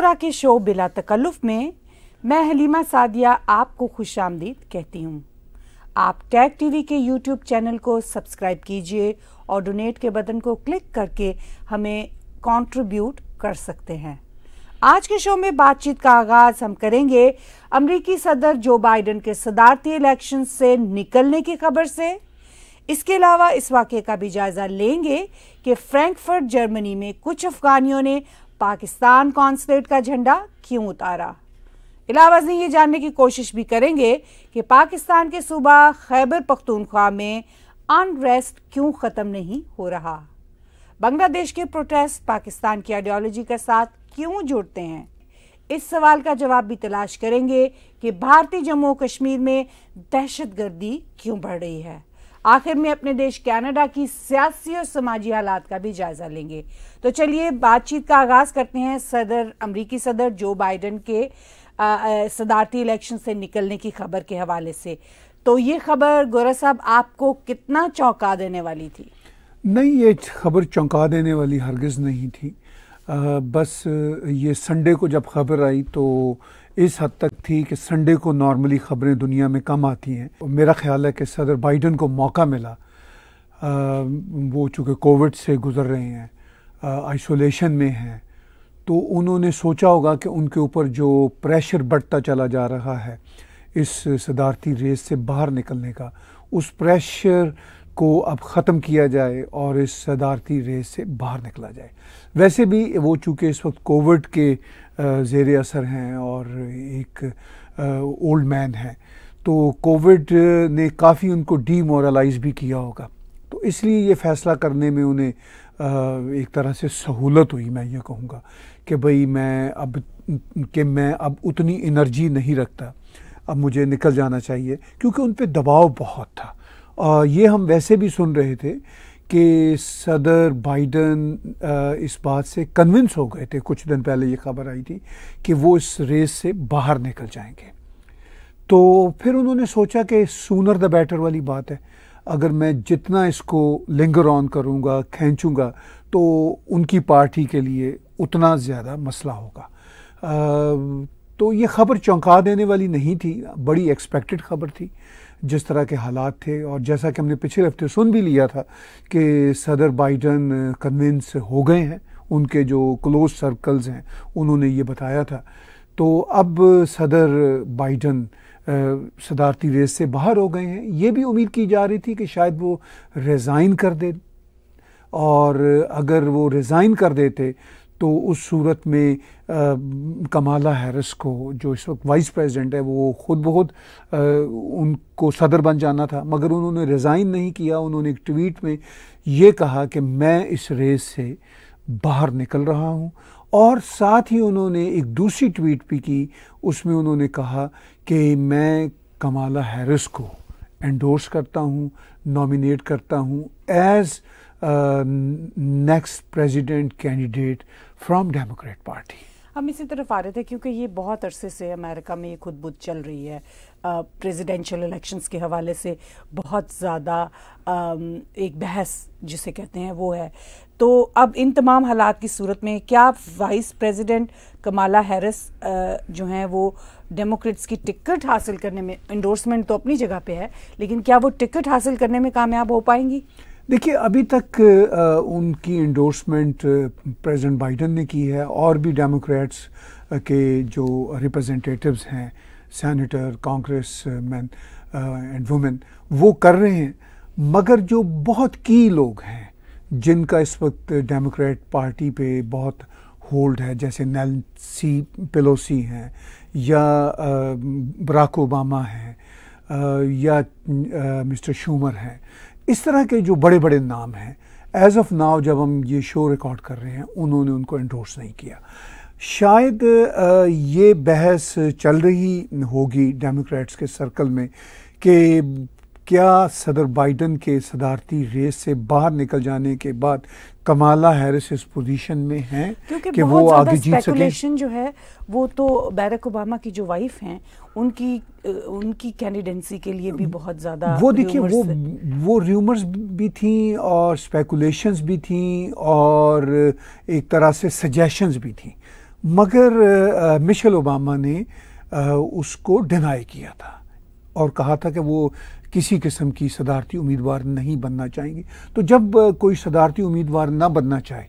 कटोरा के शो बिला तकल्लुफ़ में मैं हलीमा सादिया आपको खुश आमदीद कहती हूँ आप टैग टीवी के यूट्यूब चैनल को सब्सक्राइब कीजिए और डोनेट के बटन को क्लिक करके हमें कंट्रीब्यूट कर सकते हैं आज के शो में बातचीत का आगाज हम करेंगे अमरीकी सदर जो बाइडन के सदारती इलेक्शन से निकलने की खबर से इसके अलावा इस वाक्य का भी जायज़ा लेंगे कि फ्रैंकफर्ट जर्मनी में कुछ अफगानियों ने पाकिस्तान कॉन्सुलेट का झंडा क्यों उतारा ने ये जानने की कोशिश भी करेंगे कि पाकिस्तान के सूबा खैबर पख्तूनख्वा में अनरेस्ट क्यों ख़त्म नहीं हो रहा बांग्लादेश के प्रोटेस्ट पाकिस्तान की आइडियोलॉजी के साथ क्यों जुड़ते हैं इस सवाल का जवाब भी तलाश करेंगे कि भारतीय जम्मू कश्मीर में दहशत गर्दी क्यों बढ़ रही है आखिर में अपने देश कनाडा की सियासी और समाजी हालात का भी जायजा लेंगे तो चलिए बातचीत का आगाज करते हैं सदर अमरीकी सदर जो बाइडन के सदारती इलेक्शन से निकलने की खबर के हवाले से तो ये खबर गोरा साहब आपको कितना चौंका देने वाली थी नहीं ये खबर चौंका देने वाली हरगज नहीं थी आ, बस ये संडे को जब खबर आई तो इस हद तक थी कि संडे को नॉर्मली ख़बरें दुनिया में कम आती हैं मेरा ख्याल है कि सदर बाइडन को मौका मिला आ, वो चूँकि कोविड से गुज़र रहे हैं आइसोलेशन में हैं तो उन्होंने सोचा होगा कि उनके ऊपर जो प्रेशर बढ़ता चला जा रहा है इस सदारती रेस से बाहर निकलने का उस प्रेशर को अब ख़त्म किया जाए और इस सदारती रेस से बाहर निकला जाए वैसे भी वो चूँकि इस वक्त कोविड के जेर असर हैं और एक ओल्ड मैन हैं तो कोविड ने काफ़ी उनको डीमोरलाइज भी किया होगा तो इसलिए ये फैसला करने में उन्हें एक तरह से सहूलत हुई मैं ये कहूँगा कि भाई मैं अब कि मैं अब उतनी एनर्जी नहीं रखता अब मुझे निकल जाना चाहिए क्योंकि उन पर दबाव बहुत था आ, ये हम वैसे भी सुन रहे थे कि सदर बाइडन इस बात से कन्विंस हो गए थे कुछ दिन पहले ये खबर आई थी कि वो इस रेस से बाहर निकल जाएंगे तो फिर उन्होंने सोचा कि सूनर द बेटर वाली बात है अगर मैं जितना इसको लिंगर ऑन करूँगा खींचूँगा तो उनकी पार्टी के लिए उतना ज़्यादा मसला होगा आ, तो ये खबर चौंका देने वाली नहीं थी बड़ी एक्सपेक्टेड खबर थी जिस तरह के हालात थे और जैसा कि हमने पिछले हफ्ते सुन भी लिया था कि सदर बाइडन कन्विंस हो गए हैं उनके जो क्लोज सर्कल्स हैं उन्होंने ये बताया था तो अब सदर बाइडन सदारती रेस से बाहर हो गए हैं ये भी उम्मीद की जा रही थी कि शायद वो रिज़ाइन कर दे और अगर वो रिज़ाइन कर देते तो उस सूरत में आ, कमाला हैरिस को जो इस वक्त वाइस प्रेसिडेंट है वो खुद बहुत आ, उनको सदर बन जाना था मगर उन्होंने रिज़ाइन नहीं किया उन्होंने एक ट्वीट में ये कहा कि मैं इस रेस से बाहर निकल रहा हूँ और साथ ही उन्होंने एक दूसरी ट्वीट भी की उसमें उन्होंने कहा कि मैं कमाला हैरिस को एंडोर्स करता हूँ नॉमिनेट करता हूँ as next president candidate from Democrat party हम इसी तरफ आ रहे थे क्योंकि ये बहुत अरसे से अमेरिका में ये खुदबुद चल रही है प्रेसिडेंशियल इलेक्शंस के हवाले से बहुत ज़्यादा एक बहस जिसे कहते हैं वो है तो अब इन तमाम हालात की सूरत में क्या वाइस प्रेसिडेंट कमाला हैरिस जो हैं वो डेमोक्रेट्स की टिकट हासिल करने में इंडोर्समेंट तो अपनी जगह पे है लेकिन क्या वो टिकट हासिल करने में कामयाब हो पाएंगी देखिए अभी तक उनकी इंडोर्समेंट प्रेसिडेंट बाइडन ने की है और भी डेमोक्रेट्स के जो रिप्रेजेंटेटिव्स हैं senator congressman and women वो कर रहे हैं मगर जो बहुत की लोग हैं जिनका इस वक्त डेमोक्रेट पार्टी पे बहुत होल्ड है जैसे नैन्सी पेलोसी हैं या बराक ओबामा हैं या मिस्टर शूमर हैं इस तरह के जो बड़े बड़े नाम हैं एज ऑफ नाव जब हम ये शो रिकॉर्ड कर रहे हैं उन्होंने उनको एंडोर्स नहीं किया शायद ये बहस चल रही होगी डेमोक्रेट्स के सर्कल में कि क्या सदर बाइडन के सदारती रेस से बाहर निकल जाने के बाद कमाला हैरिस इस पोजीशन में हैं कि वो आगे जीत सके जो है वो तो बैरक ओबामा की जो वाइफ हैं उनकी उनकी कैंडिडेंसी के लिए भी बहुत ज़्यादा वो देखिए वो वो र्यूमर्स भी थी और स्पेकुलेशंस भी थी और एक तरह से सजेशंस भी थी मगर मिशेल ओबामा ने उसको डिनाई किया था और कहा था कि वो किसी किस्म की सदारती उम्मीदवार नहीं बनना चाहेंगे तो जब कोई सदारती उम्मीदवार ना बनना चाहे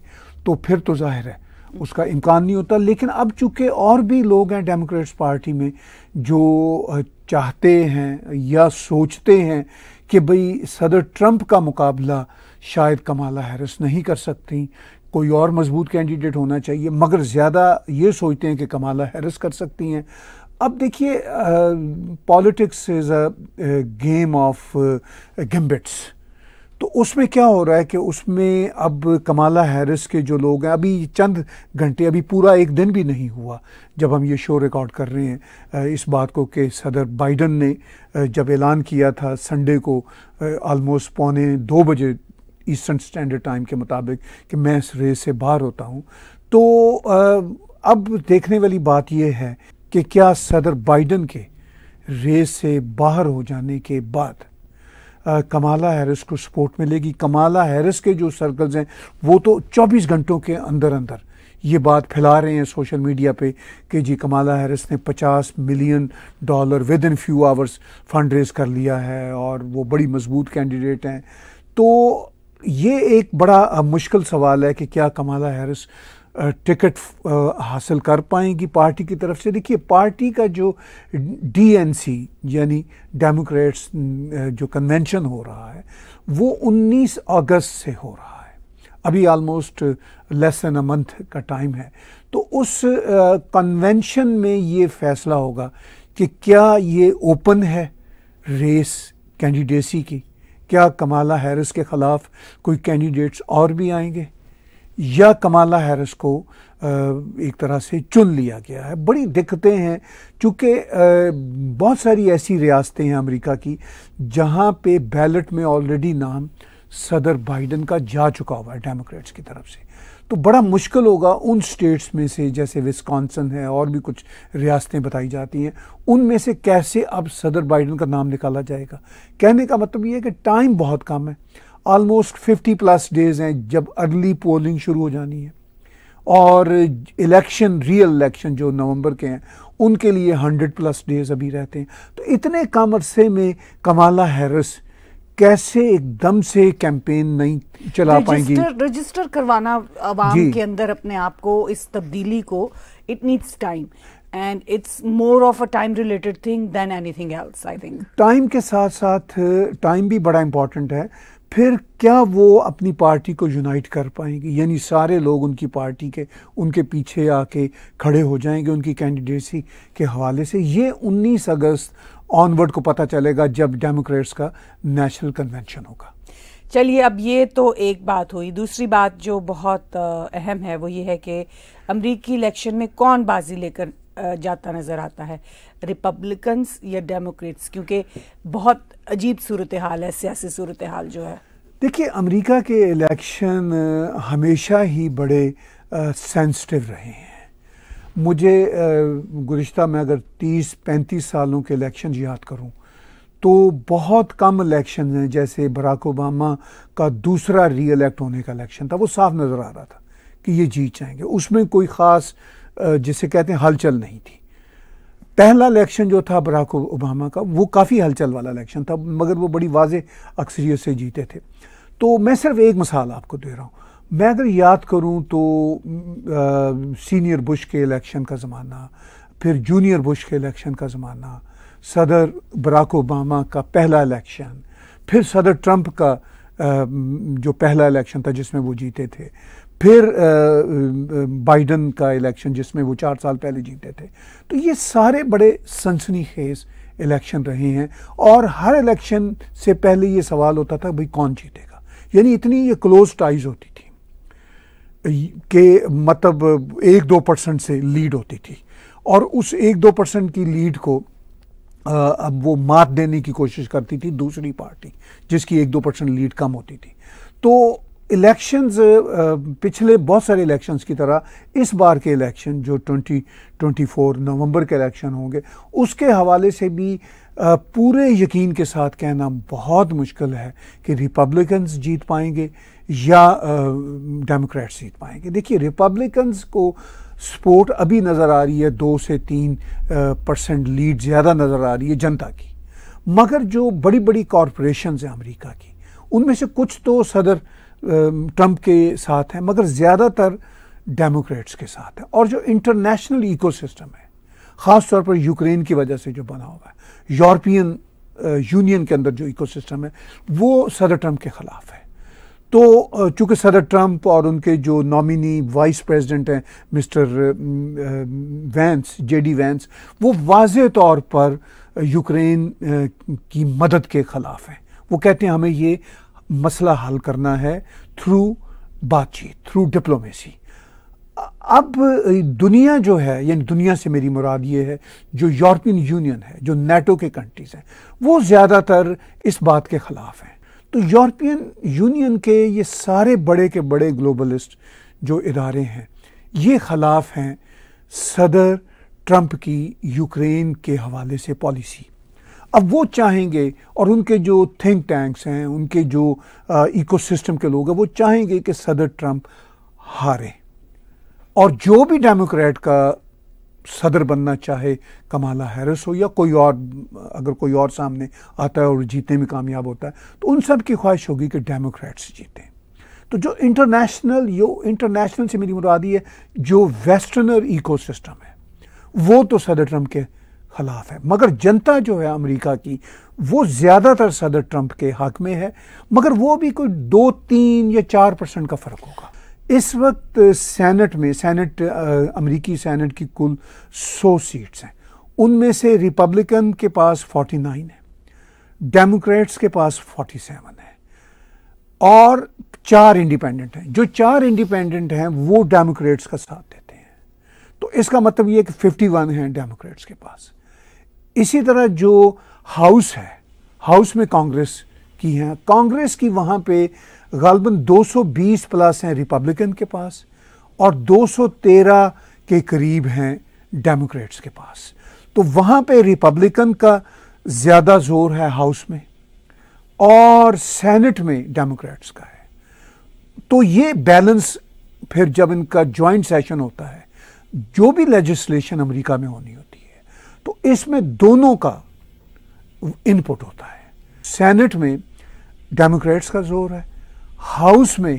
तो फिर तो जाहिर है उसका इम्कान नहीं होता लेकिन अब चूंकि और भी लोग हैं डेमोक्रेट्स पार्टी में जो चाहते हैं या सोचते हैं कि भाई सदर ट्रंप का मुकाबला शायद कमाला हैरिस नहीं कर सकती कोई और मजबूत कैंडिडेट होना चाहिए मगर ज़्यादा ये सोचते हैं कि कमाला हैरिस कर सकती हैं अब देखिए politics is a game of gambits तो उसमें क्या हो रहा है कि उसमें अब कमाला हैरिस के जो लोग हैं अभी चंद घंटे अभी पूरा एक दिन भी नहीं हुआ जब हम ये शो रिकॉर्ड कर रहे हैं इस बात को कि सदर बाइडन ने जब ऐलान किया था संडे को आलमोस्ट पौने दो बजे ईस्टर्न स्टैंडर्ड टाइम के मुताबिक कि मैं इस रेस से बाहर होता हूँ तो अब देखने वाली बात यह है कि क्या सदर बाइडन के रेस से बाहर हो जाने के बाद आ, कमाला हैरिस को सपोर्ट मिलेगी कमाला हैरिस के जो सर्कल्स हैं वो तो 24 घंटों के अंदर अंदर ये बात फैला रहे हैं सोशल मीडिया पे कि जी कमाला हैरिस ने 50 million dollar within few hours fund raise कर लिया है और वो बड़ी मजबूत कैंडिडेट हैं तो ये एक बड़ा मुश्किल सवाल है कि क्या कमाला हैरिस टिकट हासिल कर पाएंगी पार्टी की तरफ से देखिए पार्टी का जो डीएनसी यानी डेमोक्रेट्स जो कन्वेंशन हो रहा है वो 19 अगस्त से हो रहा है अभी almost less than a month का टाइम है तो उस कन्वेंशन में ये फैसला होगा कि क्या ये ओपन है रेस कैंडिडेसी की क्या कमाला हैरिस के ख़िलाफ़ कोई कैंडिडेट्स और भी आएंगे या कमाला हैरिस को एक तरह से चुन लिया गया है बड़ी दिक्कतें हैं चूँकि बहुत सारी ऐसी रियासतें हैं अमेरिका की जहाँ पे बैलेट में ऑलरेडी नाम सदर बाइडन का जा चुका हुआ है डेमोक्रेट्स की तरफ से तो बड़ा मुश्किल होगा उन स्टेट्स में से जैसे विस्कॉन्सन है और भी कुछ रियासतें बताई जाती हैं उनमें से कैसे अब सदर बाइडन का नाम निकाला जाएगा कहने का मतलब ये है कि टाइम बहुत कम है ऑलमोस्ट 50 प्लस डेज़ हैं जब अर्ली पोलिंग शुरू हो जानी है और इलेक्शन रियल इलेक्शन जो नवंबर के हैं उनके लिए 100 प्लस डेज़ अभी रहते हैं तो इतने कम अरसे में कमाला हैरिस कैसे एकदम से कैंपेन नहीं चला पाएंगी रजिस्टर करवाना आवाम के अंदर अपने आप को इस तब्दीली को it needs time and it's more of a time related thing than anything else I think time के साथ साथ टाइम भी बड़ा इंपॉर्टेंट है फिर क्या वो अपनी पार्टी को यूनाइट कर पाएंगे यानी सारे लोग उनकी पार्टी के उनके पीछे आके खड़े हो जाएंगे उनकी कैंडिडेसी के हवाले से ये 19 अगस्त ऑनवर्ड को पता चलेगा जब डेमोक्रेट्स का नेशनल कन्वेंशन होगा चलिए अब ये तो एक बात हुई दूसरी बात जो बहुत अहम है वो ये है कि अमरीकी इलेक्शन में कौन बाजी लेकर जाता नज़र आता है रिपब्लिकन्स या डेमोक्रेट्स क्योंकि बहुत अजीब सूरत हाल है सियासी सूरत हाल जो है देखिए अमेरिका के इलेक्शन हमेशा ही बड़े सेंसिटिव रहे हैं मुझे गुज्त मैं अगर तीस पैंतीस सालों के इलेक्शन याद करूं तो बहुत कम इलेक्शन हैं जैसे बराक ओबामा का दूसरा री इलेक्ट होने का इलेक्शन था वो साफ नज़र आ रहा था कि ये जीत जाएंगे उसमें कोई ख़ास जिसे कहते हैं हलचल नहीं थी पहला इलेक्शन जो था बराक ओबामा का वो काफ़ी हलचल वाला इलेक्शन था मगर वो बड़ी वाज अक्सरियत से जीते थे तो मैं सिर्फ एक मिसाल आपको दे रहा हूँ मैं अगर याद करूँ तो आ, सीनियर बुश के इलेक्शन का ज़माना फिर जूनियर बुश के इलेक्शन का ज़माना सदर बराक ओबामा का पहला इलेक्शन फिर सदर ट्रंप का आ, जो पहला इलेक्शन था जिसमें वो जीते थे फिर बाइडन का इलेक्शन जिसमें वो चार साल पहले जीते थे तो ये सारे बड़े सनसनी खेज इलेक्शन रहे हैं और हर इलेक्शन से पहले ये सवाल होता था भाई कौन जीतेगा यानी इतनी ये क्लोज टाइज होती थी के मतलब एक दो परसेंट से लीड होती थी और उस एक दो परसेंट की लीड को आ, अब वो मात देने की कोशिश करती थी दूसरी पार्टी जिसकी एक दो परसेंट लीड कम होती थी तो इलेक्शंस uh, uh, पिछले बहुत सारे इलेक्शंस की तरह इस बार के इलेक्शन जो 2024 नवंबर के इलेक्शन होंगे उसके हवाले से भी पूरे यकीन के साथ कहना बहुत मुश्किल है कि रिपब्लिकन्स जीत पाएंगे या डेमोक्रेट्स जीत पाएंगे देखिए रिपब्लिकन्स को सपोर्ट अभी नज़र आ रही है दो से तीन परसेंट लीड ज़्यादा नज़र आ रही है जनता की मगर जो बड़ी बड़ी कॉरपोरेशन हैं अमरीका की उनमें से कुछ तो सदर ट्रंप के साथ हैं मगर ज़्यादातर डेमोक्रेट्स के साथ है और जो इंटरनेशनल इकोसिस्टम है ख़ास तौर पर यूक्रेन की वजह से जो बना हुआ है यूरोपियन यूनियन के अंदर जो इकोसिस्टम है वो सदर ट्रंप के ख़िलाफ़ है तो चूंकि सदर ट्रंप और उनके जो नॉमिनी वाइस प्रेसिडेंट हैं मिस्टर वैंस जेडी वैंस वो वाज तौर पर यूक्रेन की मदद के ख़िलाफ़ हैं वो कहते हैं हमें ये मसला हल करना है थ्रू बातचीत थ्रू डिप्लोमेसी अब दुनिया जो है यानी दुनिया से मेरी मुराद ये है जो यूरोपियन यूनियन है जो नेटो के कंट्रीज़ हैं वो ज़्यादातर इस बात के ख़िलाफ़ हैं तो यूरोपियन यूनियन के ये सारे बड़े के बड़े ग्लोबलिस्ट जो इदारे हैं ये ख़िलाफ़ हैं सदर ट्रंप की यूक्रेन के हवाले से पॉलिसी अब वो चाहेंगे और उनके जो थिंक टैंक्स हैं उनके जो इकोसिस्टम के लोग हैं वो चाहेंगे कि सदर ट्रंप हारे और जो भी डेमोक्रेट का सदर बनना चाहे कमाला हैरिस हो या कोई और अगर कोई और सामने आता है और जीतने में कामयाब होता है तो उन सब की ख्वाहिश होगी कि डेमोक्रेट्स जीतें तो जो इंटरनेशनल यो इंटरनेशनल से मेरी मुरादी है जो वेस्टर्नर इकोसिस्टम है वो तो सदर ट्रम्प के खिलाफ है मगर जनता जो है अमेरिका की वो ज़्यादातर सदर ट्रंप के हक में है मगर वो भी कोई दो तीन या चार परसेंट का फ़र्क होगा इस वक्त सेनेट में सेनेट अमेरिकी सेनेट की कुल सौ सीट्स हैं उनमें से रिपब्लिकन के पास फोर्टी नाइन है डेमोक्रेट्स के पास फोर्टी सेवन है और चार इंडिपेंडेंट हैं जो चार इंडिपेंडेंट हैं वो डेमोक्रेट्स का साथ देते हैं तो इसका मतलब ये कि 51 हैं डेमोक्रेट्स के पास इसी तरह जो हाउस है हाउस में कांग्रेस की हैं कांग्रेस की वहाँ पे गालबन 220 प्लस हैं रिपब्लिकन के पास और 213 के करीब हैं डेमोक्रेट्स के पास तो वहाँ पे रिपब्लिकन का ज़्यादा जोर है हाउस में और सेनेट में डेमोक्रेट्स का है तो ये बैलेंस फिर जब इनका जॉइंट सेशन होता है जो भी लेजिस्लेशन अमेरिका में होनी होती तो इसमें दोनों का इनपुट होता है सेनेट में डेमोक्रेट्स का जोर है हाउस में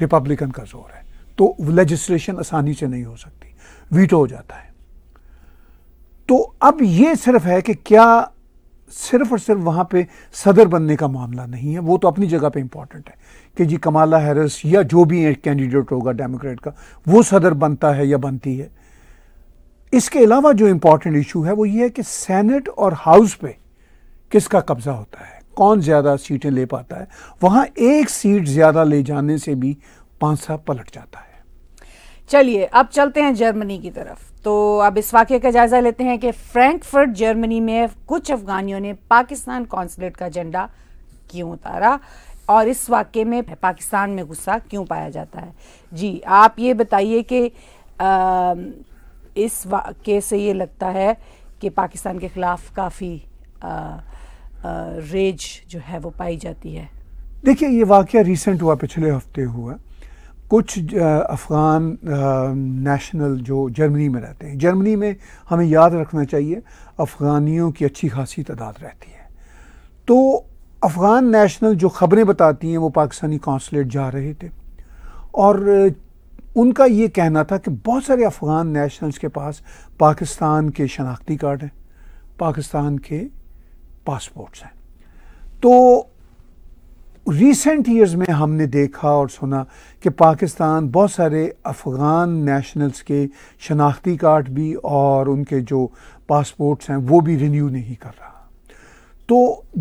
रिपब्लिकन का जोर है तो लेजिस्लेशन आसानी से नहीं हो सकती वीटो हो जाता है तो अब ये सिर्फ है कि क्या सिर्फ और सिर्फ वहां पे सदर बनने का मामला नहीं है वो तो अपनी जगह पे इंपॉर्टेंट है कि जी कमाला हैरिस या जो भी कैंडिडेट होगा डेमोक्रेट का वो सदर बनता है या बनती है इसके अलावा जो इम्पोर्टेंट इशू है वो ये है कि सेनेट और हाउस पे किसका कब्जा होता है कौन ज़्यादा सीटें ले पाता है वहाँ एक सीट ज़्यादा ले जाने से भी पांसा पलट जाता है चलिए अब चलते हैं जर्मनी की तरफ तो अब इस वाक्य का जायजा लेते हैं कि फ्रैंकफर्ट जर्मनी में कुछ अफगानियों ने पाकिस्तान कौंसलेट का झंडा क्यों उतारा और इस वाक्य में पाकिस्तान में गुस्सा क्यों पाया जाता है जी आप ये बताइए कि इस वाक्य से ये लगता है कि पाकिस्तान के ख़िलाफ़ काफ़ी रेज जो है वो पाई जाती है देखिए ये वाक़ रिसेंट हुआ पिछले हफ्ते हुआ कुछ अफ़गान नेशनल जो जर्मनी में रहते हैं जर्मनी में हमें याद रखना चाहिए अफ़गानियों की अच्छी खासी तादाद रहती है तो अफ़गान नेशनल जो ख़बरें बताती हैं वो पाकिस्तानी कौंसलेट जा रहे थे और उनका ये कहना था कि बहुत सारे अफ़गान नेशनल्स के पास पाकिस्तान के शनाख्ती कार्ड हैं पाकिस्तान के पासपोर्ट्स हैं तो रीसेंट ईयर्स में हमने देखा और सुना कि पाकिस्तान बहुत सारे अफ़गान नेशनल्स के शनाख्ती कार्ड भी और उनके जो पासपोर्ट्स हैं वो भी रिन्यू नहीं कर रहा तो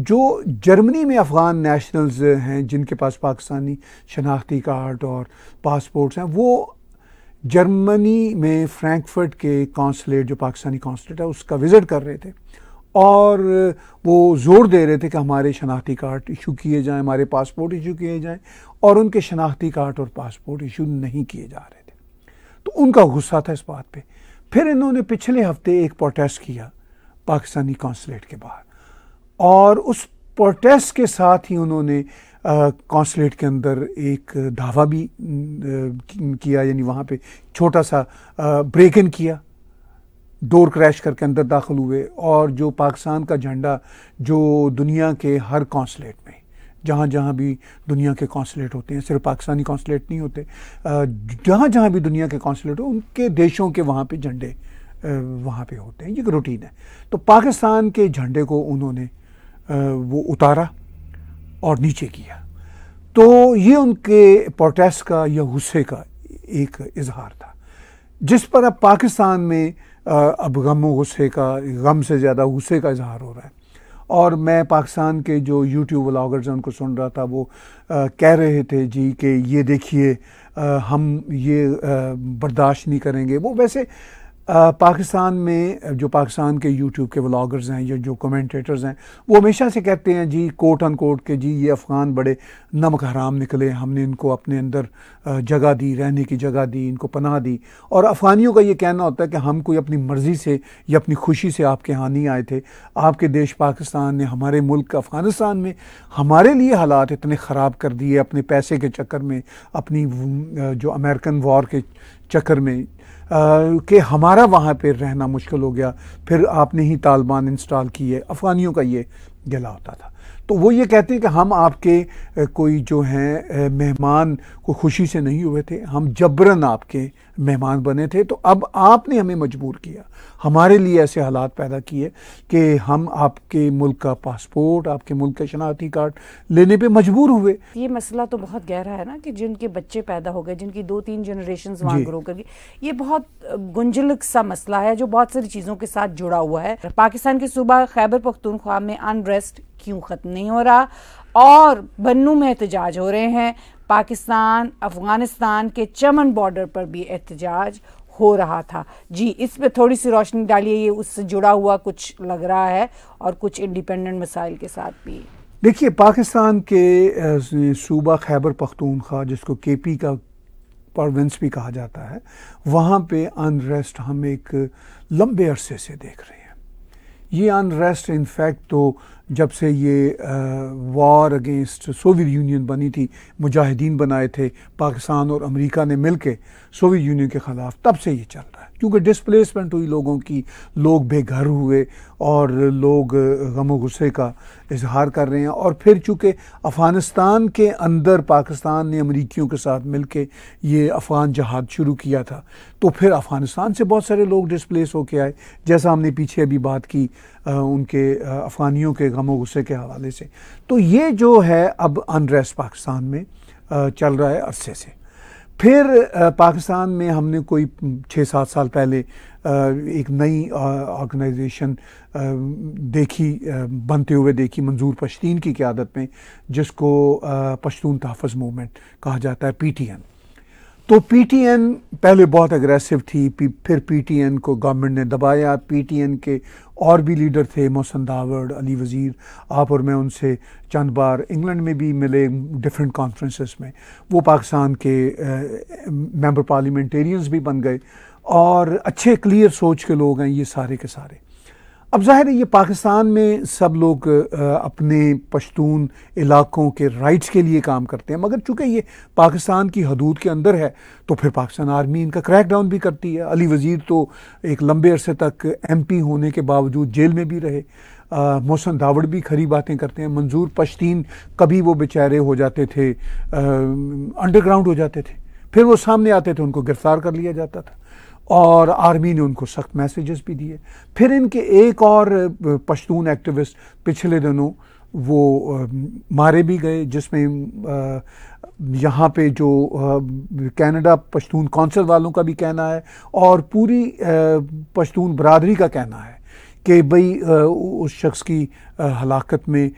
जो जर्मनी में अफ़गान नेशनल्स हैं जिनके पास पाकिस्तानी शनाख्ती कार्ड और पासपोर्ट्स हैं वो जर्मनी में फ्रैंकफर्ट के कौंसलेट जो पाकिस्तानी कौंसलेट है उसका विज़िट कर रहे थे और वो ज़ोर दे रहे थे कि हमारे शनाख्ती कार्ड इशू किए जाएं हमारे पासपोर्ट इशू किए जाएं और उनके शनाख्ती कार्ड और पासपोर्ट इशू नहीं किए जा रहे थे तो उनका गुस्सा था इस बात पे फिर इन्होंने पिछले हफ्ते एक प्रोटेस्ट किया पाकिस्तानी कौंसलेट के बाहर और उस प्रोटेस्ट के साथ ही उन्होंने कौंसलेट के अंदर एक धावा भी किया यानी वहाँ पे छोटा सा ब्रेक इन किया डोर क्रैश करके अंदर दाखिल हुए और जो पाकिस्तान का झंडा जो दुनिया के हर कौंसलेट में जहाँ जहाँ भी दुनिया के कौंसलेट होते हैं सिर्फ पाकिस्तानी कौंसलेट नहीं होते जहाँ जहाँ भी दुनिया के कौंसलेट हो उनके देशों के वहाँ पे झंडे वहाँ पे होते हैं ये एक रूटीन है तो पाकिस्तान के झंडे को उन्होंने वो उतारा और नीचे किया तो ये उनके प्रोटेस्ट का या गुस्से का एक इजहार था जिस पर अब पाकिस्तान में अब गम गुस्से का गम से ज़्यादा गुस्से का इजहार हो रहा है और मैं पाकिस्तान के जो यूट्यूब व्लागर्स हैं उनको सुन रहा था वो आ, कह रहे थे जी कि ये देखिए हम ये बर्दाश्त नहीं करेंगे वो वैसे पाकिस्तान में जो पाकिस्तान के यूट्यूब के व्लागर्स हैं या जो कमेंटेटर्स हैं वो हमेशा से कहते हैं जी कोर्ट अन कोर्ट के जी ये अफ़गान बड़े नमक हराम निकले हमने इनको अपने अंदर जगह दी रहने की जगह दी इनको पनाह दी और अफ़गानियों का ये कहना होता है कि हम कोई अपनी मर्ज़ी से या अपनी खुशी से आपके यहाँ नहीं आए थे आपके देश पाकिस्तान ने हमारे मुल्क अफ़गानिस्तान में हमारे लिए हालात इतने ख़राब कर दिए अपने पैसे के चक्कर में अपनी जो अमेरिकन वॉर के चक्कर में कि हमारा वहाँ पर रहना मुश्किल हो गया फिर आपने ही तालिबान इंस्टॉल किए अफ़गानियों का ये गला होता था तो वो ये कहते हैं कि हम आपके कोई जो हैं मेहमान को खुशी से नहीं हुए थे हम जबरन आपके मेहमान बने थे तो अब आपने हमें मजबूर किया हमारे लिए ऐसे हालात पैदा किए कि हम आपके मुल्क का पासपोर्ट आपके मुल्क का शनाती कार्ड लेने पे मजबूर हुए ये मसला तो बहुत गहरा है ना कि जिनके बच्चे पैदा हो गए जिनकी दो तीन जनरेशन वहाँ ग्रो करके ये बहुत गुंजलक सा मसला है जो बहुत सारी चीज़ों के साथ जुड़ा हुआ है पाकिस्तान के सूबा खैबर पख्तूनख्वा में अनरेस्ट क्यों ख़त्म नहीं हो रहा और बन्नू में एहतजाज हो रहे हैं पाकिस्तान अफ़गानिस्तान के चमन बॉर्डर पर भी एहतजाज हो रहा था जी इस पर थोड़ी सी रोशनी डालिए ये उससे जुड़ा हुआ कुछ लग रहा है और कुछ इंडिपेंडेंट मिसाइल के साथ भी देखिए पाकिस्तान के सूबा खैबर पख्तूनख्वा जिसको के पी का प्रोविंस भी कहा जाता है वहाँ पे अनरेस्ट हम एक लंबे अरसे से देख रहे हैं ये अनरेस्ट इनफैक्ट तो जब से ये वॉर अगेंस्ट सोवियत यूनियन बनी थी मुजाहिदीन बनाए थे पाकिस्तान और अमेरिका ने मिल के सोवियत यूनियन के ख़िलाफ़ तब से ये चल रहा है क्योंकि डिसप्लेसमेंट हुई लोगों की लोग बेघर हुए और लोग गम गुस्से का इजहार कर रहे हैं और फिर चूँकि अफ़गानिस्तान के अंदर पाकिस्तान ने अमरीकियों के साथ मिल के ये अफ़गान जहाद शुरू किया था तो फिर अफ़गानिस्तान से बहुत सारे लोग डिसप्लेस होके आए जैसा हमने पीछे अभी बात की उनके अफ़गानियों के गम गुस्से के हवाले से तो ये जो है अब अनरेस्ट पाकिस्तान में चल रहा है अरसे से फिर पाकिस्तान में हमने कोई छः सात साल पहले एक नई ऑर्गेनाइजेशन देखी बनते हुए देखी मंजूर पश्तीन की क्यादत में जिसको पश्तून तहफ़ मूवमेंट कहा जाता है पी टी एन तो पीटीएन पहले बहुत अग्रेसिव थी फिर पीटीएन को गवर्नमेंट ने दबाया पीटीएन के और भी लीडर थे मोहसन दावड़ अली वज़ीर आप और मैं उनसे चंद बार इंग्लैंड में भी मिले डिफरेंट कॉन्फ्रेंसेस में वो पाकिस्तान के मेंबर पार्लियामेंटेरियंस भी बन गए और अच्छे क्लियर सोच के लोग हैं ये सारे के सारे अब जाहिर है ये पाकिस्तान में सब लोग अपने पश्तून इलाकों के राइट्स के लिए काम करते हैं मगर चूंकि ये पाकिस्तान की हदूद के अंदर है तो फिर पाकिस्तान आर्मी इनका क्रैक डाउन भी करती है अली वज़ीर तो एक लंबे अरसे तक एमपी होने के बावजूद जेल में भी रहे मोहसन दावड़ भी खरी बातें करते हैं मंजूर पश्तीन कभी वो बेचारे हो जाते थे अंडरग्राउंड हो जाते थे फिर वो सामने आते थे उनको गिरफ़्तार कर लिया जाता था और आर्मी ने उनको सख्त मैसेजेस भी दिए फिर इनके एक और पश्तून एक्टिविस्ट पिछले दिनों वो मारे भी गए जिसमें यहाँ पे जो कनाडा पश्तून कौंसल वालों का भी कहना है और पूरी पश्तून बरदरी का कहना है कि भई उस शख्स की हलाकत में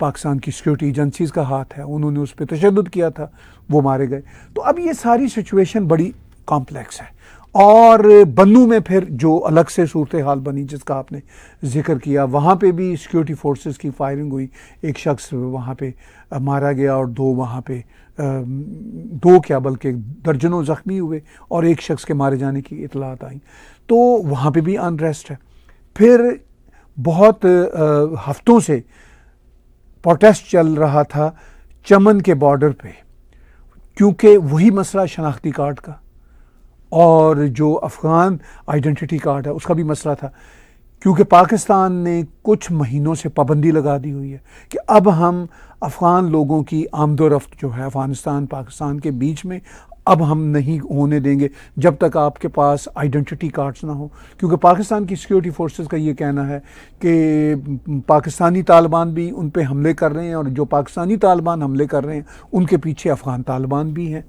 पाकिस्तान की सिक्योरिटी एजेंसीज़ का हाथ है उन्होंने उस पर तशद किया था वो मारे गए तो अब ये सारी सिचुएशन बड़ी कॉम्प्लेक्स है और बन्नू में फिर जो अलग से सूरत हाल बनी जिसका आपने जिक्र किया वहाँ पे भी सिक्योरिटी फोर्सेस की फायरिंग हुई एक शख्स वहाँ पे मारा गया और दो वहाँ पे दो क्या बल्कि दर्जनों ज़ख्मी हुए और एक शख्स के मारे जाने की इतलात आई तो वहाँ पे भी अनरेस्ट है फिर बहुत हफ्तों से प्रोटेस्ट चल रहा था चमन के बॉर्डर पे क्योंकि वही मसला शनाख्ती कार्ड का और जो अफ़गान आइडेंटिटी कार्ड है उसका भी मसला था क्योंकि पाकिस्तान ने कुछ महीनों से पाबंदी लगा दी हुई है कि अब हम अफ़गान लोगों की आमदोरफ्त जो है अफ़गानिस्तान पाकिस्तान के बीच में अब हम नहीं होने देंगे जब तक आपके पास आइडेंटिटी कार्ड्स ना हो क्योंकि पाकिस्तान की सिक्योरिटी फोर्सेस का ये कहना है कि पाकिस्तानी तालिबान भी उन पर हमले कर रहे हैं और जो पाकिस्तानी तालिबान हमले कर रहे हैं उनके पीछे अफ़गान तालिबान भी हैं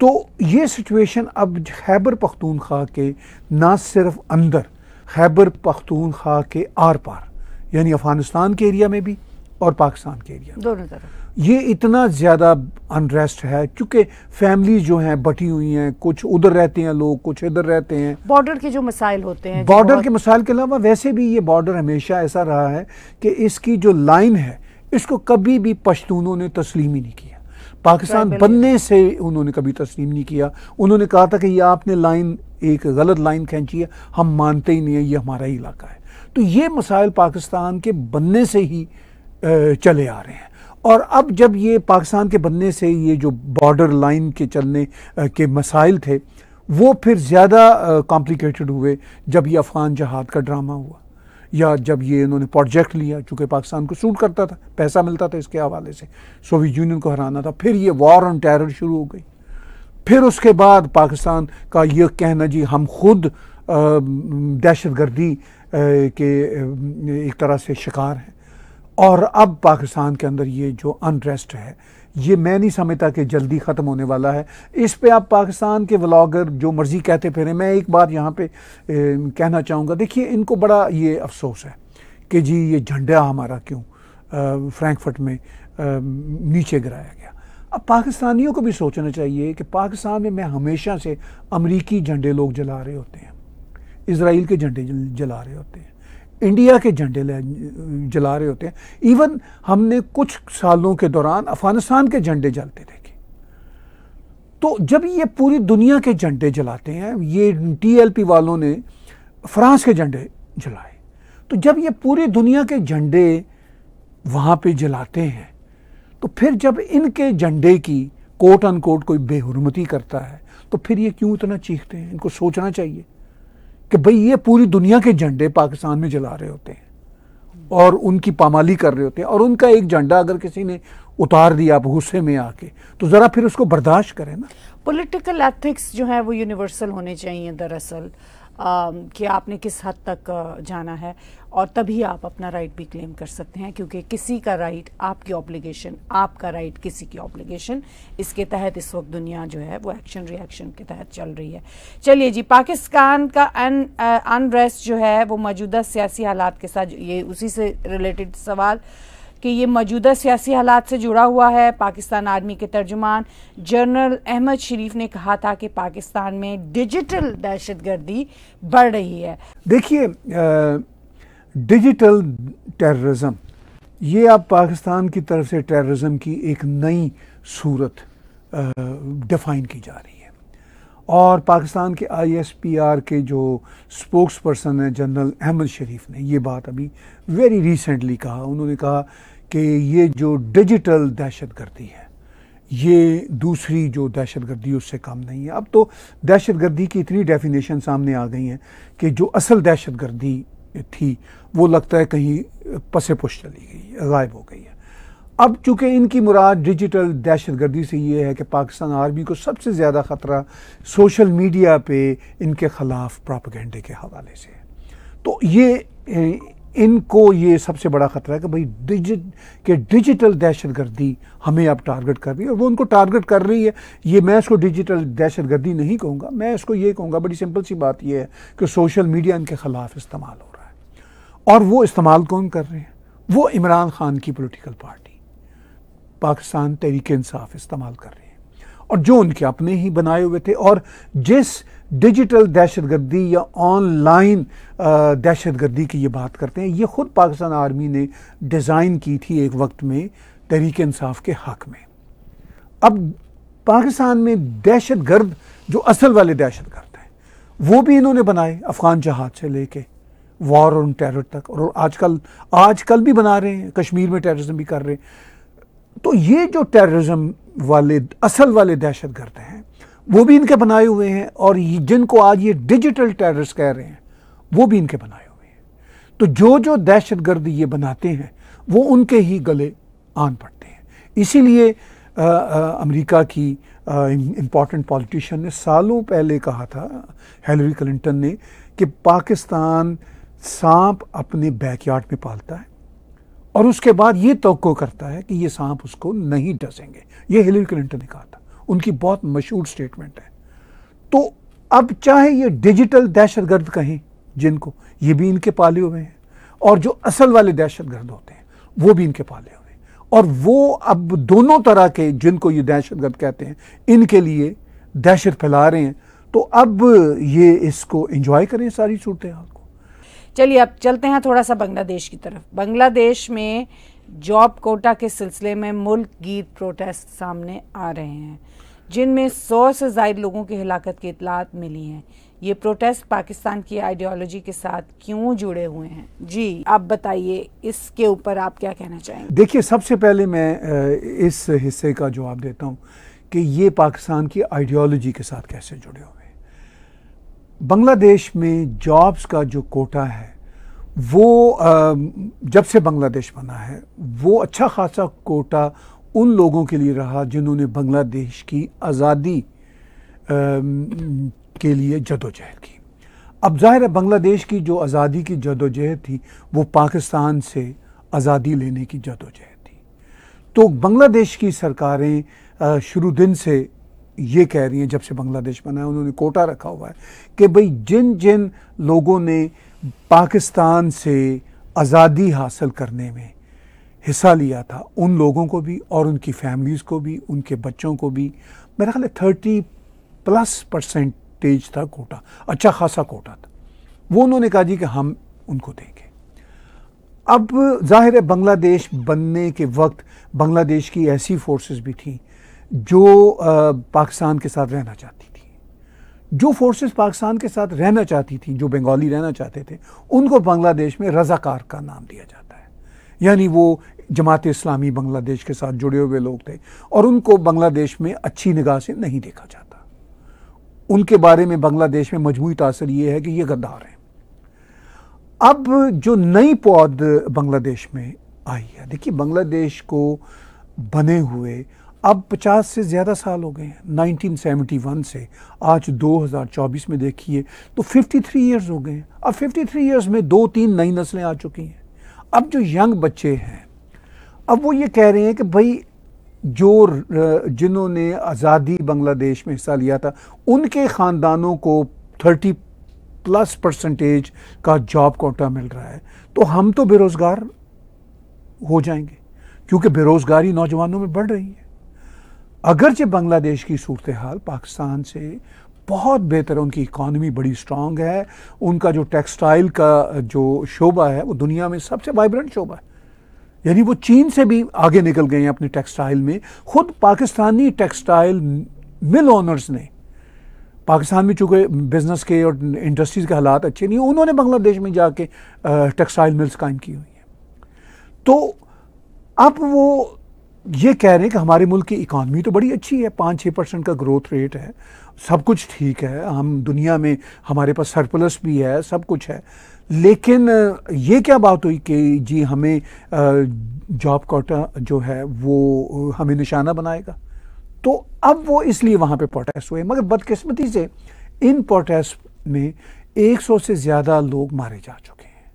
तो ये सिचुएशन अब खैबर पख्तूनख्वा के ना सिर्फ अंदर खैबर पख्तूनख्वा के आर पार यानी अफ़गानिस्तान के एरिया में भी और पाकिस्तान के एरिया दोनों तरफ ये इतना ज़्यादा अनरेस्ट है क्योंकि फैमिली जो हैं बटी हुई हैं कुछ उधर रहते हैं लोग कुछ इधर रहते हैं बॉर्डर के जो मसाइल होते हैं बॉर्डर के मसाइल के अलावा वैसे भी ये बॉर्डर हमेशा ऐसा रहा है कि इसकी जो लाइन है इसको कभी भी पश्तूनों ने तस्लीम ही नहीं किया पाकिस्तान बनने से उन्होंने कभी तस्लीम नहीं किया उन्होंने कहा था कि ये आपने लाइन एक गलत लाइन खींची है हम मानते ही नहीं है ये हमारा ही इलाका है तो ये मसाइल पाकिस्तान के बनने से ही चले आ रहे हैं और अब जब ये पाकिस्तान के बनने से ये जो बॉर्डर लाइन के चलने के मसाइल थे वो फिर ज़्यादा कॉम्प्लिकेटेड हुए जब ये अफ़गान जहाद का ड्रामा हुआ या जब ये इन्होंने प्रोजेक्ट लिया चूँकि पाकिस्तान को सूट करता था पैसा मिलता था इसके हवाले से सोवियत यूनियन को हराना था फिर ये वॉर ऑन टेरर शुरू हो गई फिर उसके बाद पाकिस्तान का ये कहना जी हम खुद दहशत गर्दी के एक तरह से शिकार हैं और अब पाकिस्तान के अंदर ये जो अनरेस्ट है ये मैं नहीं समझता कि जल्दी ख़त्म होने वाला है इस पे आप पाकिस्तान के व्लागर जो मर्ज़ी कहते फिरें मैं एक बात यहाँ पे ए, कहना चाहूँगा देखिए इनको बड़ा ये अफसोस है कि जी ये झंडा हमारा क्यों फ्रैंकफर्ट में आ, नीचे गिराया गया अब पाकिस्तानियों को भी सोचना चाहिए कि पाकिस्तान में मैं हमेशा से अमरीकी झंडे लोग जला रहे होते हैं इसराइल के झंडे जला रहे होते हैं इंडिया के झंडे जला रहे होते हैं इवन हमने कुछ सालों के दौरान अफगानिस्तान के झंडे जलते देखे तो जब ये पूरी दुनिया के झंडे जलाते हैं ये टीएलपी वालों ने फ्रांस के झंडे जलाए तो जब ये पूरी दुनिया के झंडे वहाँ पे जलाते हैं तो फिर जब इनके झंडे की कोट अनकोट कोई बेहरमती करता है तो फिर ये क्यों इतना चीखते हैं इनको सोचना चाहिए कि भाई ये पूरी दुनिया के झंडे पाकिस्तान में जला रहे होते हैं और उनकी पामाली कर रहे होते हैं और उनका एक झंडा अगर किसी ने उतार दिया आप गुस्से में आके तो ज़रा फिर उसको बर्दाश्त करें ना पॉलिटिकल एथिक्स जो है वो यूनिवर्सल होने चाहिए दरअसल कि आपने किस हद तक जाना है और तभी आप अपना राइट भी क्लेम कर सकते हैं क्योंकि किसी का राइट आपकी ऑब्लिगेशन आपका राइट किसी की ऑब्लिगेशन इसके तहत इस वक्त दुनिया जो है वो एक्शन रिएक्शन के तहत चल रही है चलिए जी पाकिस्तान का अन अनरेस्ट जो है वो मौजूदा सियासी हालात के साथ ये उसी से रिलेटेड सवाल कि ये मौजूदा सियासी हालात से जुड़ा हुआ है पाकिस्तान आर्मी के तर्जुमान जनरल अहमद शरीफ ने कहा था कि पाकिस्तान में डिजिटल दहशत गर्दी बढ़ रही है देखिए डिजिटल टेररिज्म ये अब पाकिस्तान की तरफ से टेररिज्म की एक नई सूरत डिफाइन की जा रही है और पाकिस्तान के आईएसपीआर के जो स्पोक्स पर्सन हैं जनरल अहमद शरीफ ने ये बात अभी वेरी रिसेंटली कहा उन्होंने कहा कि ये जो डिजिटल दहशत गर्दी है ये दूसरी जो दहशत गर्दी उससे कम नहीं है अब तो दहशत गर्दी की इतनी डेफिनेशन सामने आ गई हैं कि जो असल दहशत गर्दी थी वो लगता है कहीं पसे पुश चली गई गायब हो गई है अब चूँकि इनकी मुराद डिजिटल दहशत गर्दी से ये है कि पाकिस्तान आर्मी को सबसे ज़्यादा ख़तरा सोशल मीडिया पे इनके ख़िलाफ़ प्रापगेंडे के हवाले से है तो ये इनको ये सबसे बड़ा ख़तरा है कि भाई डिजिट के डिजिटल दहशत गर्दी हमें अब टारगेट कर रही है और वो उनको टारगेट कर रही है ये मैं इसको डिजिटल दहशत गर्दी नहीं कहूँगा मैं इसको ये कहूँगा बड़ी सिंपल सी बात यह है कि सोशल मीडिया इनके ख़िलाफ़ इस्तेमाल हो रहा है और वो इस्तेमाल कौन कर रहे हैं वो इमरान खान की पोलिटिकल पार्टी पाकिस्तान तहरीक इंसाफ इस्तेमाल कर रहे हैं और जो उनके अपने ही बनाए हुए थे और जिस डिजिटल दहशत गर्दी या ऑनलाइन दहशतगर्दी की ये बात करते हैं ये ख़ुद पाकिस्तान आर्मी ने डिज़ाइन की थी एक वक्त में तहरीक इंसाफ के हक में अब पाकिस्तान में दहशत गर्द जो असल वाले दहशत गर्द हैं वो भी इन्होंने बनाए अफ़गान जहाज से लेके वॉर ऑन टेरर तक और आजकल आजकल भी बना रहे हैं कश्मीर में टेररिज्म भी कर रहे हैं तो ये जो टेररिज्म वाले असल वाले दहशत गर्द हैं वो भी इनके बनाए हुए हैं और जिनको आज ये डिजिटल टेररिस्ट कह रहे हैं वो भी इनके बनाए हुए हैं तो जो जो दहशत गर्द ये बनाते हैं वो उनके ही गले आन पड़ते हैं इसीलिए अमेरिका की इम्पॉर्टेंट पॉलिटिशियन ने सालों पहले कहा था हेलरी क्लिंटन ने कि पाकिस्तान सांप अपने बैकयार्ड में पालता है और उसके बाद ये तो करता है कि ये सांप उसको नहीं डसेंगे ये हिलरी क्लिंटन ने कहा था उनकी बहुत मशहूर स्टेटमेंट है तो अब चाहे ये डिजिटल दहशतगर्द कहें जिनको ये भी इनके पाले हुए हैं और जो असल वाले दहशतगर्द होते हैं वो भी इनके पाले हुए हैं और वो अब दोनों तरह के जिनको ये दहशतगर्द कहते हैं इनके लिए दहशत फैला रहे हैं तो अब ये इसको इंजॉय करें सारी सूरत हाल को चलिए अब चलते हैं थोड़ा सा बांग्लादेश की तरफ बांग्लादेश में जॉब कोटा के सिलसिले में मुल्क गीत प्रोटेस्ट सामने आ रहे हैं जिनमें सौ से ज़ायद लोगों की हलाकत की इतलात मिली हैं ये प्रोटेस्ट पाकिस्तान की आइडियोलॉजी के साथ क्यों जुड़े हुए हैं जी आप बताइए इसके ऊपर आप क्या कहना चाहेंगे देखिए सबसे पहले मैं इस हिस्से का जवाब देता हूँ कि ये पाकिस्तान की आइडियोलॉजी के साथ कैसे जुड़े हुए बांग्लादेश में जॉब्स का जो कोटा है वो जब से बांग्लादेश बना है वो अच्छा खासा कोटा उन लोगों के लिए रहा जिन्होंने बांग्लादेश की आज़ादी के लिए जदोजहद की अब जाहिर है बांग्लादेश की जो आज़ादी की जदोजहद थी वो पाकिस्तान से आज़ादी लेने की जदोजहद थी तो बांग्लादेश की सरकारें शुरू दिन से ये कह रही हैं जब से बांग्लादेश बना है उन्होंने कोटा रखा हुआ है कि भाई जिन जिन लोगों ने पाकिस्तान से आज़ादी हासिल करने में हिस्सा लिया था उन लोगों को भी और उनकी फैमिलीज़ को भी उनके बच्चों को भी मेरा ख्याल थर्टी प्लस परसेंटेज था कोटा अच्छा खासा कोटा था वो उन्होंने कहा जी कि हम उनको देंगे अब जाहिर है बांग्लादेश बनने के वक्त बांग्लादेश की ऐसी फोर्सेस भी थी जो पाकिस्तान के साथ रहना चाहती थी जो फोर्सेस पाकिस्तान के साथ रहना चाहती थी जो बंगाली रहना चाहते थे उनको बांग्लादेश में रजाकार का नाम दिया जाता है यानी वो जमात इस्लामी बांग्लादेश के साथ जुड़े हुए लोग थे और उनको बांग्लादेश में अच्छी निगाह से नहीं देखा जाता उनके बारे में बांग्लादेश में मजबूत तासर ये है कि ये गद्दार हैं अब जो नई पौध बांग्लादेश में आई है देखिए बांग्लादेश को बने हुए अब 50 से ज़्यादा साल हो गए हैं 1971 से आज 2024 में देखिए तो 53 इयर्स हो गए हैं अब 53 इयर्स में दो तीन नई नस्लें आ चुकी हैं अब जो यंग बच्चे हैं अब वो ये कह रहे हैं कि भाई जो जिन्होंने आज़ादी बांग्लादेश में हिस्सा लिया था उनके ख़ानदानों को 30 प्लस परसेंटेज का जॉब कोटा मिल रहा है तो हम तो बेरोज़गार हो जाएंगे क्योंकि बेरोज़गारी नौजवानों में बढ़ रही है अगरचे बांग्लादेश की सूरत हाल पाकिस्तान से बहुत बेहतर है उनकी इकॉनमी बड़ी स्ट्रांग है उनका जो टेक्सटाइल का जो शोबा है वो दुनिया में सबसे वाइब्रेंट शोबा है यानी वो चीन से भी आगे निकल गए हैं अपने टेक्सटाइल में खुद पाकिस्तानी टेक्सटाइल मिल ओनर्स ने पाकिस्तान में चूँकि बिज़नेस के और इंडस्ट्रीज़ के हालात अच्छे नहीं उन्होंने बांग्लादेश में जाके टेक्सटाइल मिल्स कायम की हुई हैं तो अब वो ये कह रहे हैं कि हमारे मुल्क की इकानमी तो बड़ी अच्छी है पाँच छः परसेंट का ग्रोथ रेट है सब कुछ ठीक है हम दुनिया में हमारे पास सरप्लस भी है सब कुछ है लेकिन ये क्या बात हुई कि जी हमें जॉब कोटा जो है वो हमें निशाना बनाएगा तो अब वो इसलिए वहाँ पे प्रोटेस्ट हुए मगर बदकिस्मती से इन प्रोटेस्ट में 100 से ज़्यादा लोग मारे जा चुके हैं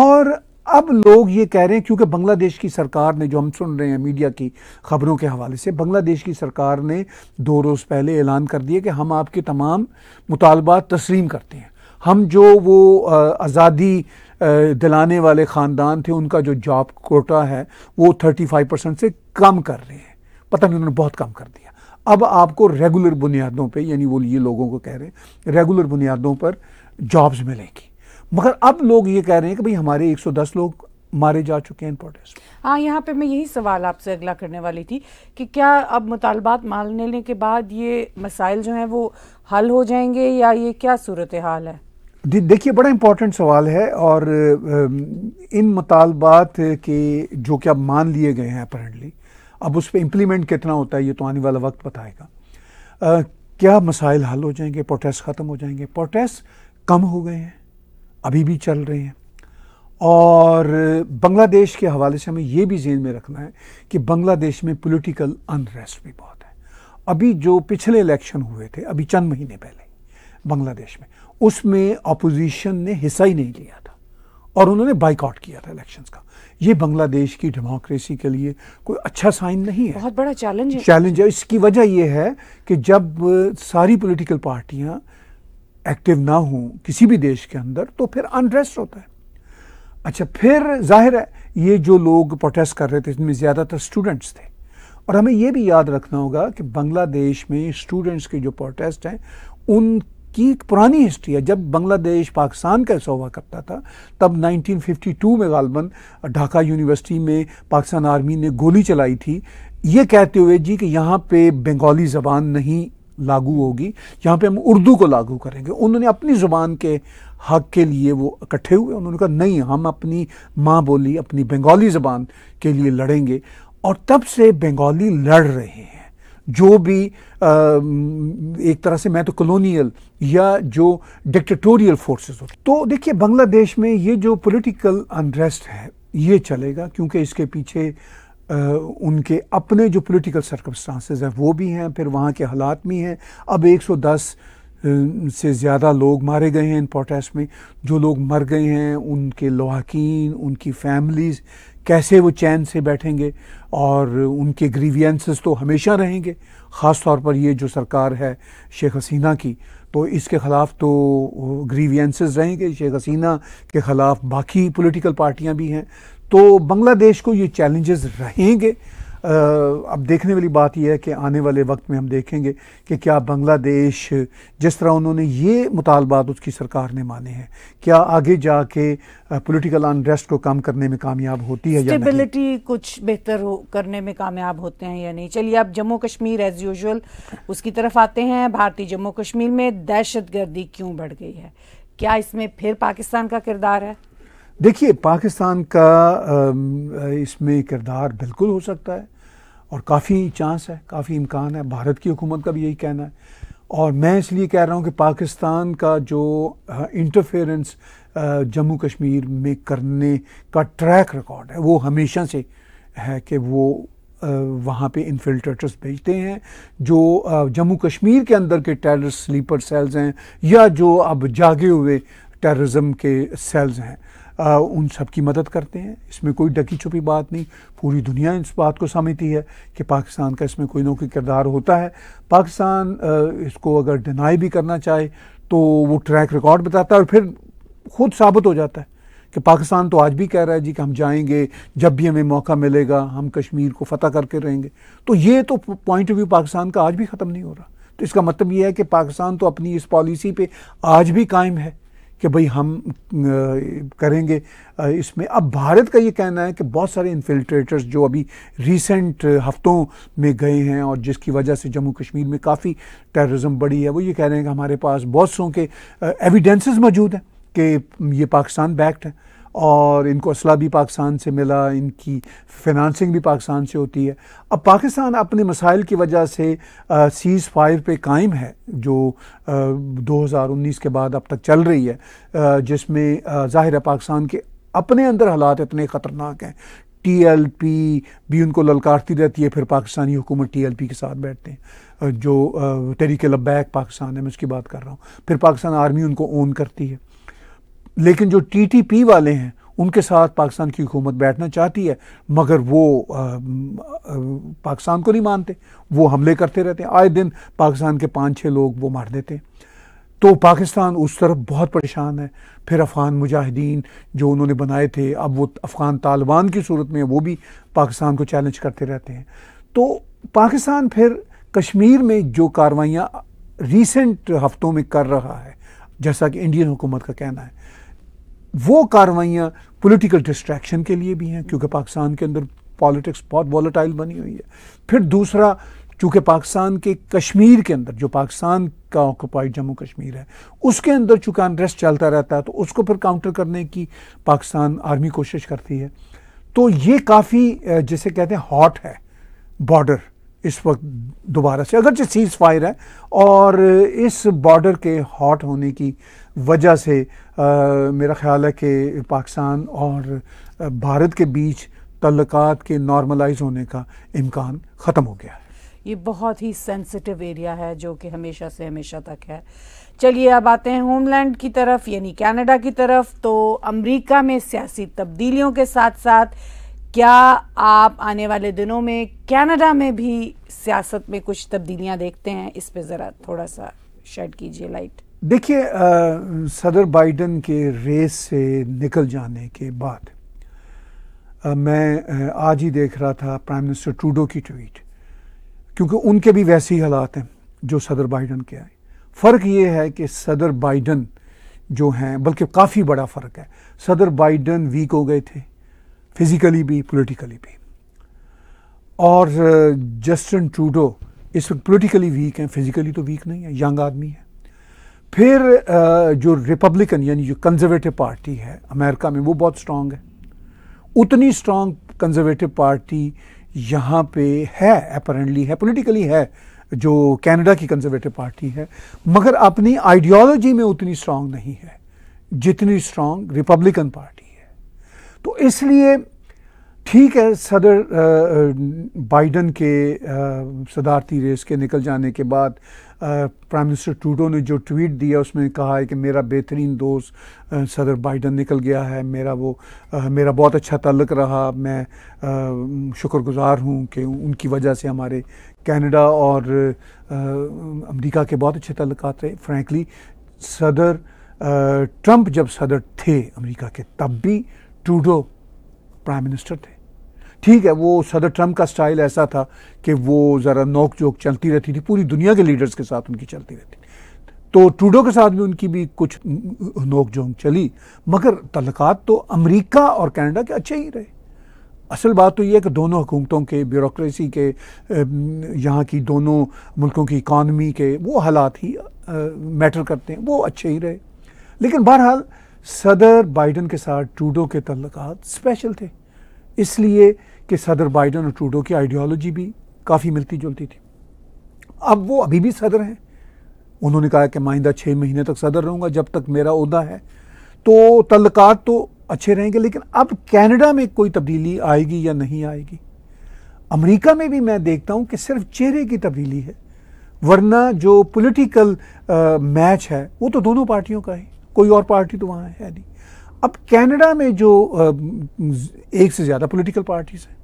और अब लोग ये कह रहे हैं क्योंकि बांग्लादेश की सरकार ने जो हम सुन रहे हैं मीडिया की खबरों के हवाले से बांग्लादेश की सरकार ने दो रोज़ पहले ऐलान कर दिया कि हम आपके तमाम मुतालबात तस्लीम करते हैं हम जो वो आज़ादी दिलाने वाले ख़ानदान थे उनका जो जॉब कोटा है वो थर्टी फाइव परसेंट से कम कर रहे हैं पता नहीं उन्होंने बहुत कम कर दिया अब आपको रेगुलर बुनियादों पे यानी वो ये लोगों को कह रहे हैं रेगुलर बुनियादों पर जॉब्स मिलेंगी मगर अब लोग ये कह रहे हैं कि भाई हमारे 110 लोग मारे जा चुके हैं प्रोटेस्ट हाँ यहाँ पे मैं यही सवाल आपसे अगला करने वाली थी कि क्या अब मुतालबात मान लेने के बाद ये मसाइल जो हैं वो हल हो जाएंगे या ये क्या सूरत हाल है देखिए बड़ा इम्पोर्टेंट सवाल है और इन मुतालबात के जो क्या अब मान लिए गए हैं अपरेंटली अब उस पर इम्प्लीमेंट कितना होता है ये तो आने वाला वक्त बताएगा क्या मसाइल हल हो जाएंगे प्रोटेस्ट ख़त्म हो जाएंगे प्रोटेस्ट कम हो गए हैं अभी भी चल रहे हैं और बांग्लादेश के हवाले से हमें यह भी जेन में रखना है कि बांग्लादेश में पॉलिटिकल अनरेस्ट भी बहुत है अभी जो पिछले इलेक्शन हुए थे अभी चंद महीने पहले बांग्लादेश में उसमें अपोजिशन ने हिस्सा ही नहीं लिया था और उन्होंने बाइकआउट किया था इलेक्शंस का ये बांग्लादेश की डेमोक्रेसी के लिए कोई अच्छा साइन नहीं है बहुत बड़ा चैलेंज है चैलेंज है इसकी वजह यह है कि जब सारी पॉलिटिकल पार्टियां एक्टिव ना हूँ किसी भी देश के अंदर तो फिर अनरेस्ट होता है अच्छा फिर जाहिर है ये जो लोग प्रोटेस्ट कर रहे थे इसमें ज़्यादातर स्टूडेंट्स थे और हमें यह भी याद रखना होगा कि बांग्लादेश में स्टूडेंट्स के जो प्रोटेस्ट हैं उनकी एक पुरानी हिस्ट्री है जब बांग्लादेश पाकिस्तान का हिस्सा हुआ करता था तब 1952 में गालबन ढाका यूनिवर्सिटी में पाकिस्तान आर्मी ने गोली चलाई थी ये कहते हुए जी कि यहाँ पे बंगाली ज़बान नहीं लागू होगी यहाँ पे हम उर्दू को लागू करेंगे उन्होंने अपनी ज़ुबान के हक के लिए वो इकट्ठे हुए उन्होंने कहा नहीं हम अपनी माँ बोली अपनी बंगाली ज़बान के लिए लड़ेंगे और तब से बंगाली लड़ रहे हैं जो भी आ, एक तरह से मैं तो कॉलोनियल या जो डिक्टेटोरियल फोर्सेस होते तो देखिए बांग्लादेश में ये जो पॉलिटिकल अनरेस्ट है ये चलेगा क्योंकि इसके पीछे उनके अपने जो पॉलिटिकल सर्कमस्टांसेस हैं वो भी हैं फिर वहाँ के हालात भी हैं अब 110 से ज़्यादा लोग मारे गए हैं इन प्रोटेस्ट में जो लोग मर गए हैं उनके लवाकिन उनकी फैमिलीज़ कैसे वो चैन से बैठेंगे और उनके ग्रीवियंसेस तो हमेशा रहेंगे ख़ास तौर पर ये जो सरकार है शेख हसीना की तो इसके ख़िलाफ़ तो ग्रीवियंसेस रहेंगे शेख हसीना के ख़िलाफ़ बाकी पॉलिटिकल पार्टियां भी हैं तो बांग्लादेश को ये चैलेंजेस रहेंगे अब देखने वाली बात यह है कि आने वाले वक्त में हम देखेंगे कि क्या बांग्लादेश जिस तरह उन्होंने ये मुतालबात उसकी सरकार ने माने हैं क्या आगे जाके पॉलिटिकल अनरेस्ट को कम करने में कामयाब होती है स्टेबिलिटी कुछ बेहतर हो करने में कामयाब होते हैं या नहीं चलिए अब जम्मू कश्मीर एज यूजल उसकी तरफ आते हैं भारतीय जम्मू कश्मीर में दहशत गर्दी क्यों बढ़ गई है क्या इसमें फिर पाकिस्तान का किरदार है देखिए पाकिस्तान का इसमें किरदार बिल्कुल हो सकता है और काफ़ी चांस है काफ़ी इम्कान है भारत की हुकूमत का भी यही कहना है और मैं इसलिए कह रहा हूँ कि पाकिस्तान का जो इंटरफेरेंस जम्मू कश्मीर में करने का ट्रैक रिकॉर्ड है वो हमेशा से है कि वो वहाँ पे इन्फिल्ट्रेटर्स भेजते हैं जो जम्मू कश्मीर के अंदर के टेरर स्लीपर सेल्स हैं या जो अब जागे हुए टेररिज्म के सेल्स हैं आ, उन सब की मदद करते हैं इसमें कोई डकी छुपी बात नहीं पूरी दुनिया इस बात को समझती है कि पाकिस्तान का इसमें कोई ना कोई किरदार होता है पाकिस्तान आ, इसको अगर डिनाई भी करना चाहे तो वो ट्रैक रिकॉर्ड बताता है और फिर खुद साबित हो जाता है कि पाकिस्तान तो आज भी कह रहा है जी कि हम जाएंगे जब भी हमें मौका मिलेगा हम कश्मीर को फतह करके रहेंगे तो ये तो पॉइंट ऑफ व्यू पाकिस्तान का आज भी ख़त्म नहीं हो रहा तो इसका मतलब ये है कि पाकिस्तान तो अपनी इस पॉलिसी पे आज भी कायम है कि भाई हम करेंगे इसमें अब भारत का ये कहना है कि बहुत सारे इन्फिल्ट्रेटर्स जो अभी रिसेंट हफ्तों में गए हैं और जिसकी वजह से जम्मू कश्मीर में काफ़ी टेररिज्म बढ़ी है वो ये कह रहे हैं कि हमारे पास बहुत सौ के एविडेंसेस मौजूद हैं कि ये पाकिस्तान बैक्ट है और इनको असला भी पाकिस्तान से मिला इनकी फिनंसिंग भी पाकिस्तान से होती है अब पाकिस्तान अपने मसाइल की वजह से सीज़ फायर पर कायम है जो आ, 2019 के बाद अब तक चल रही है जिसमें ज़ाहिर है पाकिस्तान के अपने अंदर हालात इतने ख़तरनाक हैं टी एल पी भी उनको ललकारती रहती है फिर पाकिस्तानी हुकूमत टी एल पी के साथ बैठते हैं जो तरीके लब्बैक पाकिस्तान है मैं उसकी बात कर रहा हूँ फिर पाकिस्तान आर्मी उनको ओन करती है लेकिन जो टी टी पी वाले हैं उनके साथ पाकिस्तान की हुकूमत बैठना चाहती है मगर वो पाकिस्तान को नहीं मानते वो हमले करते रहते हैं आए दिन पाकिस्तान के पाँच छः लोग वो मार देते हैं तो पाकिस्तान उस तरफ बहुत परेशान है फिर अफ़गान मुजाहिदीन जो उन्होंने बनाए थे अब वो अफ़गान तालिबान की सूरत में वो भी पाकिस्तान को चैलेंज करते रहते हैं तो पाकिस्तान फिर कश्मीर में जो कार्रवाइयाँ रिसेंट हफ्तों में कर रहा है जैसा कि इंडियन हुकूमत का कहना है वो कार्रवाइयाँ पॉलिटिकल डिस्ट्रैक्शन के लिए भी हैं क्योंकि पाकिस्तान के अंदर पॉलिटिक्स बहुत वॉलेटाइल बनी हुई है फिर दूसरा चूँकि पाकिस्तान के कश्मीर के अंदर जो पाकिस्तान का ऑक्यूपाइड जम्मू कश्मीर है उसके अंदर चूँकि अनरेस्ट चलता रहता है तो उसको फिर काउंटर करने की पाकिस्तान आर्मी कोशिश करती है तो ये काफ़ी जिसे कहते हैं हॉट है बॉर्डर इस वक्त दोबारा से अगरचे सीज़ फायर है और इस बॉर्डर के हॉट होने की वजह से आ, मेरा ख्याल है कि पाकिस्तान और भारत के बीच तल्लक के नॉर्मलाइज होने का इम्कान ख़त्म हो गया है ये बहुत ही सेंसिटिव एरिया है जो कि हमेशा से हमेशा तक है चलिए अब आते हैं होमलैंड की तरफ यानी कनाडा की तरफ तो अमेरिका में सियासी तब्दीलियों के साथ साथ क्या आप आने वाले दिनों में कनाडा में भी सियासत में कुछ तब्दीलियां देखते हैं इस पे ज़रा थोड़ा सा शेड कीजिए लाइट देखिए सदर बाइडन के रेस से निकल जाने के बाद आ, मैं आज ही देख रहा था प्राइम मिनिस्टर ट्रूडो की ट्वीट क्योंकि उनके भी वैसे ही हालात हैं जो सदर बाइडन के आए फ़र्क ये है कि सदर बाइडन जो हैं बल्कि काफ़ी बड़ा फ़र्क है सदर बाइडन वीक हो गए थे फिज़िकली भी पॉलिटिकली भी और जस्टिन uh, ट्रूडो इस वक्त पोलिटिकली वीक हैं फिज़िकली तो वीक नहीं है यंग आदमी है फिर uh, जो रिपब्लिकन यानी जो कंजर्वेटिव पार्टी है अमेरिका में वो बहुत स्ट्रांग है उतनी स्ट्रांग कंजर्वेटिव पार्टी यहाँ पे है अपरेंटली है पॉलिटिकली है जो कनाडा की कंजर्वेटिव पार्टी है मगर अपनी आइडियोलॉजी में उतनी स्ट्रांग नहीं है जितनी स्ट्रांग रिपब्लिकन पार्टी तो इसलिए ठीक है सदर बाइडन के सदारती रेस के निकल जाने के बाद प्राइम मिनिस्टर टूडो ने जो ट्वीट दिया उसमें कहा है कि मेरा बेहतरीन दोस्त सदर बाइडन निकल गया है मेरा वो आ, मेरा बहुत अच्छा तल्लक रहा मैं शुक्रगुजार हूँ कि उनकी वजह से हमारे कनाडा और अमेरिका के बहुत अच्छे तल्लक रहे फ्रैंकली सदर ट्रंप जब सदर थे अमेरिका के तब भी ट्रूडो प्राइम मिनिस्टर थे ठीक है वो सदर ट्रम्प का स्टाइल ऐसा था कि वो ज़रा नोक जोक चलती रहती थी पूरी दुनिया के लीडर्स के साथ उनकी चलती रहती थी तो ट्रूडो के साथ भी उनकी भी कुछ नोक जोक चली मगर तलकात तो अमेरिका और कनाडा के अच्छे ही रहे असल बात तो यह है कि दोनों हुकूमतों के ब्यूरोसी के यहाँ की दोनों मुल्कों की इकानमी के वो हालात ही मैटर करते हैं वो अच्छे ही रहे लेकिन बहरहाल सदर बाइडन के साथ ट्रूडो के तल्लक स्पेशल थे इसलिए कि सदर बाइडन और ट्रूडो की आइडियोलॉजी भी काफ़ी मिलती जुलती थी अब वो अभी भी सदर हैं उन्होंने कहा कि माइंदा छः महीने तक सदर रहूँगा जब तक मेरा उहदा है तो तल्लक तो अच्छे रहेंगे लेकिन अब कैनेडा में कोई तब्दीली आएगी या नहीं आएगी अमेरिका में भी मैं देखता हूँ कि सिर्फ चेहरे की तब्दीली है वरना जो पॉलिटिकल मैच है वो तो दोनों पार्टियों का है कोई और पार्टी तो वहाँ है नहीं अब कनाडा में जो एक से ज़्यादा पॉलिटिकल पार्टीज़ हैं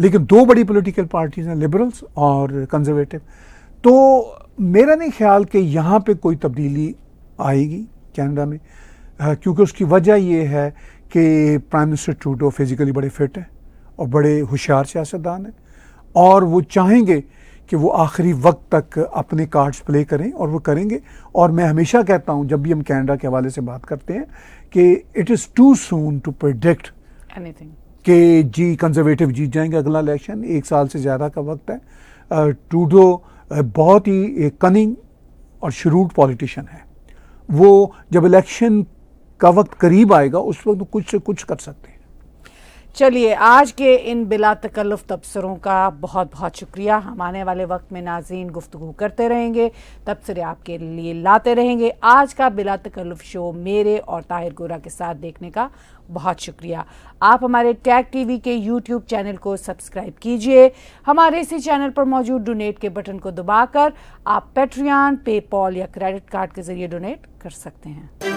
लेकिन दो बड़ी पॉलिटिकल पार्टीज़ हैं लिबरल्स और कंजर्वेटिव तो मेरा नहीं ख्याल कि यहाँ पे कोई तब्दीली आएगी कनाडा में क्योंकि उसकी वजह यह है कि प्राइम मिनिस्टर ट्रूडो फिज़िकली बड़े फिट हैं और बड़े होशियार सियासतदान हैं और वो चाहेंगे कि वो आखिरी वक्त तक अपने कार्ड्स प्ले करें और वो करेंगे और मैं हमेशा कहता हूँ जब भी हम कैनेडा के हवाले से बात करते हैं कि it is too soon to predict anything कि जी कंजर्वेटिव जीत जाएंगे अगला इलेक्शन एक साल से ज़्यादा का वक्त है टूडो बहुत ही कनिंग और शरूट पॉलिटिशियन है वो जब इलेक्शन का वक्त करीब आएगा उस वक्त कुछ से कुछ कर सकते हैं चलिए आज के इन बिला तकल्फ तबसरों का बहुत बहुत शुक्रिया हम आने वाले वक्त में नाजीन गुफ्तु करते रहेंगे तबसरे आपके लिए लाते रहेंगे आज का बिला तकल्फ़ शो मेरे और ताहिर गोरा के साथ देखने का बहुत शुक्रिया आप हमारे टैग टीवी के यूट्यूब चैनल को सब्सक्राइब कीजिए हमारे इसी चैनल पर मौजूद डोनेट के बटन को दबाकर आप पेट्रियान पेपॉल या क्रेडिट कार्ड के जरिए डोनेट कर सकते हैं